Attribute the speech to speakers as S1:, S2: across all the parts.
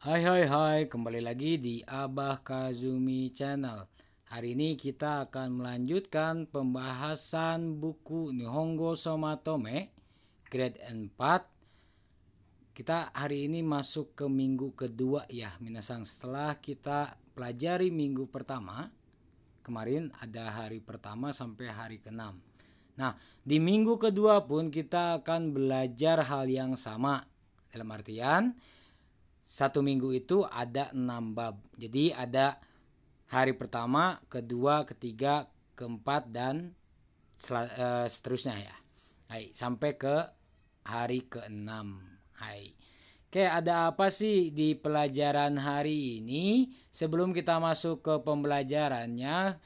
S1: Hai hai hai, kembali lagi di Abah Kazumi Channel. Hari ini kita akan melanjutkan pembahasan buku Nihongo Somatome grade 4. Kita hari ini masuk ke minggu kedua ya, Minasang. Setelah kita pelajari minggu pertama, kemarin ada hari pertama sampai hari keenam. Nah, di minggu kedua pun kita akan belajar hal yang sama. Dalam artian, satu minggu itu ada enam bab. Jadi ada hari pertama, kedua, ketiga, keempat dan eh, seterusnya ya. Hai, sampai ke hari keenam. Hai. Oke, ada apa sih di pelajaran hari ini? Sebelum kita masuk ke pembelajarannya,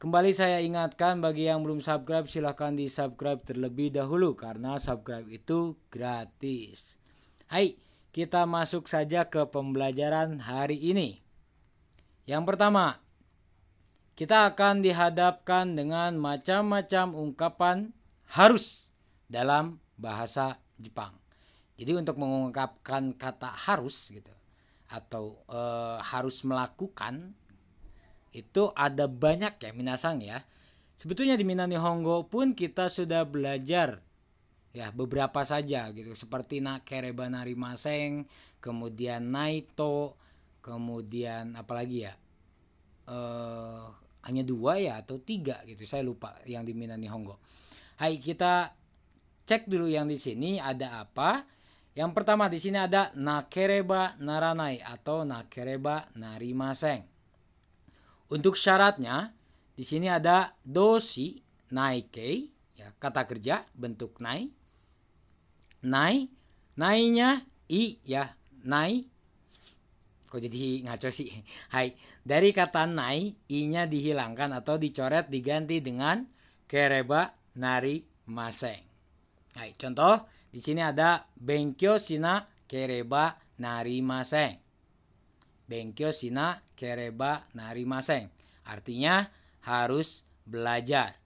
S1: Kembali saya ingatkan bagi yang belum subscribe silahkan di subscribe terlebih dahulu karena subscribe itu gratis. Hai, kita masuk saja ke pembelajaran hari ini. Yang pertama, kita akan dihadapkan dengan macam-macam ungkapan harus dalam bahasa Jepang. Jadi untuk mengungkapkan kata harus gitu atau e, harus melakukan itu ada banyak ya minasang ya. Sebetulnya di Minani Hongo pun kita sudah belajar ya beberapa saja gitu seperti nak narimaseng Maseng kemudian Naito kemudian apalagi ya eh hanya dua ya atau tiga gitu saya lupa yang di Minani Hongo Hai kita cek dulu yang di sini ada apa yang pertama di sini ada nakereba naranai atau nakereba narimaseng. Untuk syaratnya di sini ada dosi naikei ya kata kerja bentuk naik nai nainya i ya nai kok jadi ngaco sih hai dari kata nai i nya dihilangkan atau dicoret diganti dengan kereba nari maseng hai contoh di sini ada benkyo sina kereba nari maseng benkyo sina kereba nari maseng artinya harus belajar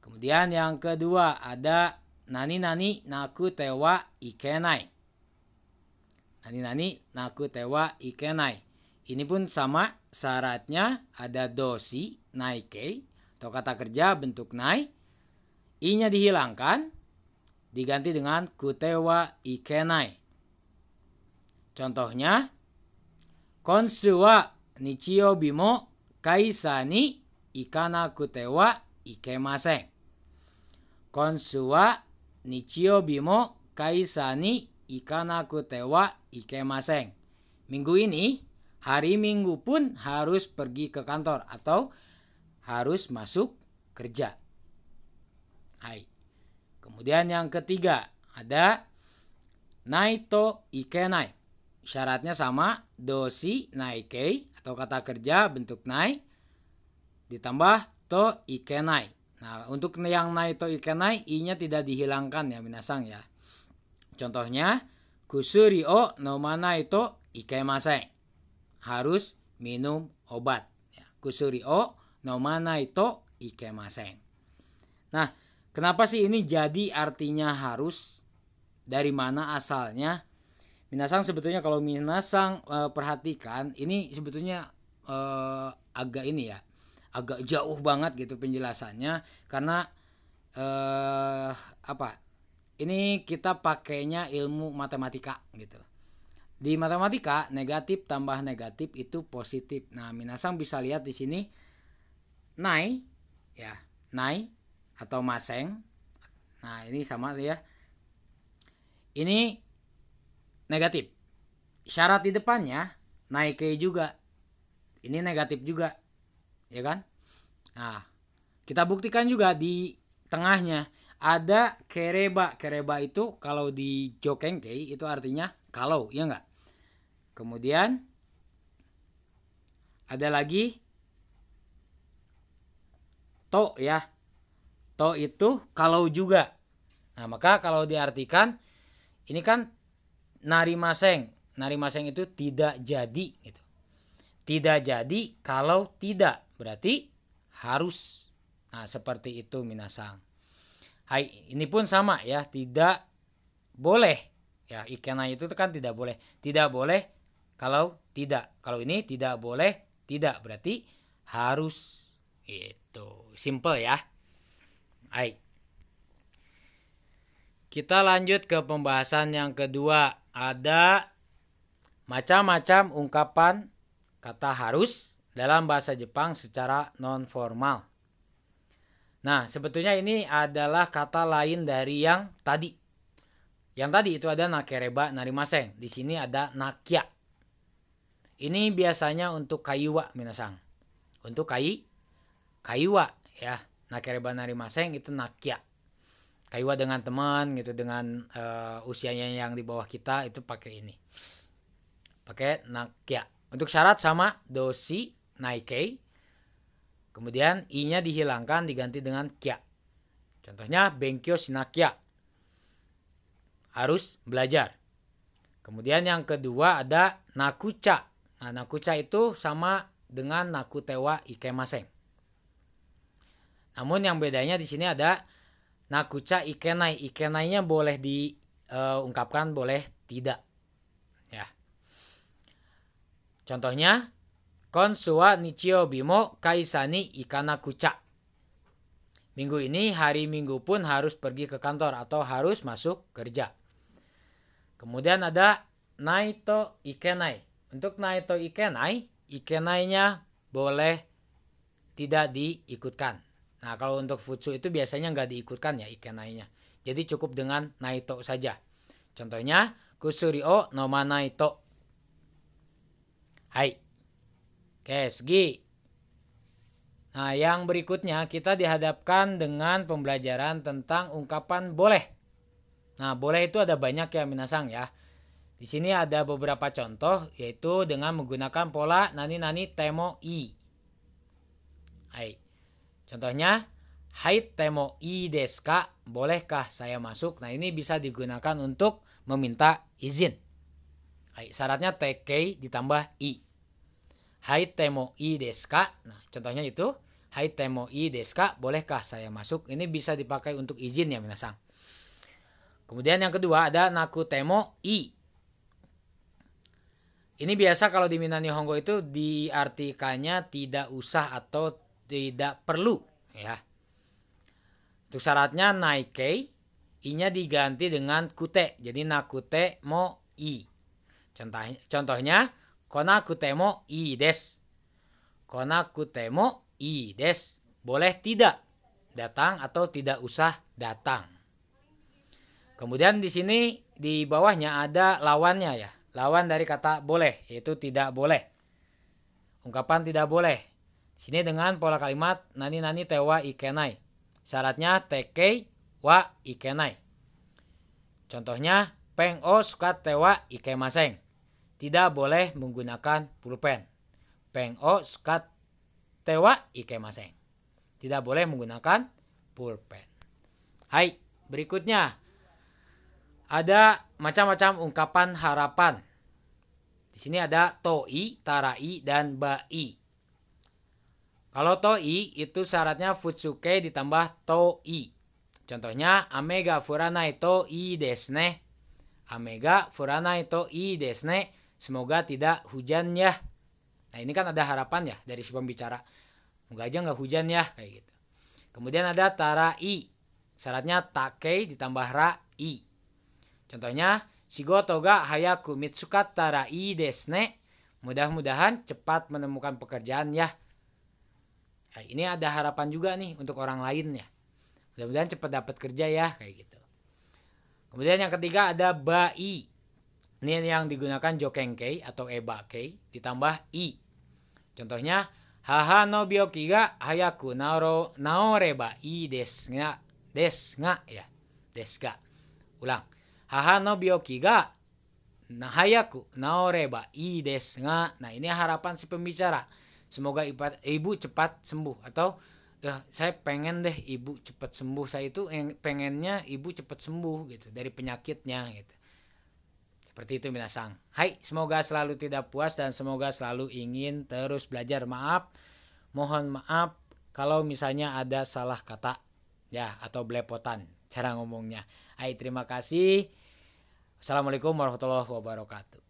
S1: kemudian yang kedua ada Nani nani nakute wa ikenai. Nani nani naku ikenai. Ini pun sama syaratnya ada dosi naike atau kata kerja bentuk naik. i dihilangkan diganti dengan kutewa ikenai. Contohnya konsuwa nichiyo bimo kaisa ni ikana kutewa ikemase. Konsuwa mo Bimo Kaisani Ikanaku Tewa maseng. Minggu ini, hari Minggu pun harus pergi ke kantor atau harus masuk kerja. Hai. Kemudian yang ketiga, ada Naito Ikenai. Syaratnya sama, dosi naikei atau kata kerja bentuk nai ditambah to ikenai Nah, untuk yang to ikenai, i-nya tidak dihilangkan ya minasang ya. Contohnya, kusuri o no nomana itu maseng Harus minum obat. Ya. Kusuri o no nomana itu maseng Nah, kenapa sih ini jadi artinya harus? Dari mana asalnya? Minasang sebetulnya kalau Minasang e, perhatikan, ini sebetulnya e, agak ini ya, agak jauh banget gitu penjelasannya karena eh apa ini kita pakainya ilmu matematika gitu di matematika negatif tambah negatif itu positif nah minasang bisa lihat di sini nai ya nai atau maseng nah ini sama sih ya ini negatif syarat di depannya naik juga ini negatif juga ya kan? Nah, kita buktikan juga di tengahnya ada kereba. Kereba itu kalau di jokengkei itu artinya kalau, ya enggak? Kemudian ada lagi to ya. To itu kalau juga. Nah, maka kalau diartikan ini kan nari maseng nari maseng itu tidak jadi gitu. Tidak jadi kalau tidak Berarti harus. Nah, seperti itu minasang. Hai, ini pun sama ya, tidak boleh. Ya, ikena itu kan tidak boleh. Tidak boleh kalau tidak. Kalau ini tidak boleh, tidak. Berarti harus. Itu simple ya. Hai. Kita lanjut ke pembahasan yang kedua. Ada macam-macam ungkapan kata harus dalam bahasa Jepang secara non formal. Nah, sebetulnya ini adalah kata lain dari yang tadi. Yang tadi itu ada nakereba narimaseng. Di sini ada nakya. Ini biasanya untuk kayuwa minasang. Untuk kai kayuwa ya. Nakereba narimaseng itu nakya. Kaiwa dengan teman gitu dengan uh, usianya yang di bawah kita itu pakai ini. Pakai nakya. Untuk syarat sama dosi Nike. Kemudian i-nya dihilangkan diganti dengan kia, Contohnya benkyo sinakya. Harus belajar. Kemudian yang kedua ada nakucha. Nah, nakucha itu sama dengan nakutewa ikemaseng. Namun yang bedanya di sini ada nakucha ikenai. Ikenainya boleh diungkapkan, eh, boleh tidak. Ya. Contohnya Konsuwa Nichio Bimo Kaisani Ikana Kucha. Minggu ini hari Minggu pun harus pergi ke kantor atau harus masuk kerja. Kemudian ada Naito Ikenai. Untuk Naito Ikenai, Ikenainya boleh tidak diikutkan. Nah kalau untuk Futsu itu biasanya nggak diikutkan ya Ikenainya. Jadi cukup dengan Naito saja. Contohnya, kusuri o no Naito. Hai. SG. Nah, yang berikutnya kita dihadapkan dengan pembelajaran tentang ungkapan boleh. Nah, boleh itu ada banyak ya minasang ya. Di sini ada beberapa contoh yaitu dengan menggunakan pola nani-nani temo i. Hai. Contohnya, hai temo i deska, bolehkah saya masuk? Nah, ini bisa digunakan untuk meminta izin. Hai, syaratnya TK ditambah i. Hai temo i deska. Nah, contohnya itu Hai temo i deska, bolehkah saya masuk? Ini bisa dipakai untuk izin ya minasang. Kemudian yang kedua ada naku temo i. Ini biasa kalau di Minani Honggo itu diartikannya tidak usah atau tidak perlu ya. Untuk syaratnya naikei i-nya diganti dengan kute. Jadi nakute mo i. Contohnya, contohnya temo i des, desu. Konakute temo i des Boleh tidak datang atau tidak usah datang. Kemudian di sini di bawahnya ada lawannya ya. Lawan dari kata boleh yaitu tidak boleh. Ungkapan tidak boleh. Di sini dengan pola kalimat nani nani tewa ikenai. Syaratnya teke wa ikenai. Contohnya peng o suka tewa ikemaseng tidak boleh menggunakan pulpen. Peng o sukat tewa maseng. Tidak boleh menggunakan pulpen. Hai, berikutnya ada macam-macam ungkapan harapan. Di sini ada toi, tarai, dan bai. Kalau toi itu syaratnya futsuke ditambah toi. Contohnya amega furanai toi desne. Amega furanai toi desne Semoga tidak hujan ya. Nah ini kan ada harapan ya dari si pembicara. semoga aja nggak hujan ya kayak gitu. Kemudian ada tara i. Syaratnya takei ditambah ra i. Contohnya shigoto ga hayaku mitsuka tara i desne. Mudah-mudahan cepat menemukan pekerjaan ya. Nah, ini ada harapan juga nih untuk orang lain ya. Mudah-mudahan cepat dapat kerja ya kayak gitu. Kemudian yang ketiga ada bai. Ini yang digunakan Jokenkei atau Ebakei ditambah i. Contohnya Haha no byoki ga hayaku naoro naoreba i desu ga desu ga ya. Desu ga. Ulang. Haha no byoki ga nah hayaku naoreba i desu ga. Nah, ini harapan si pembicara. Semoga ibu cepat sembuh atau ya, saya pengen deh ibu cepat sembuh. Saya itu pengennya ibu cepat sembuh gitu dari penyakitnya gitu. Seperti itu minasang. Hai, semoga selalu tidak puas dan semoga selalu ingin terus belajar. Maaf, mohon maaf kalau misalnya ada salah kata ya atau belepotan cara ngomongnya. Hai, terima kasih. Assalamualaikum warahmatullahi wabarakatuh.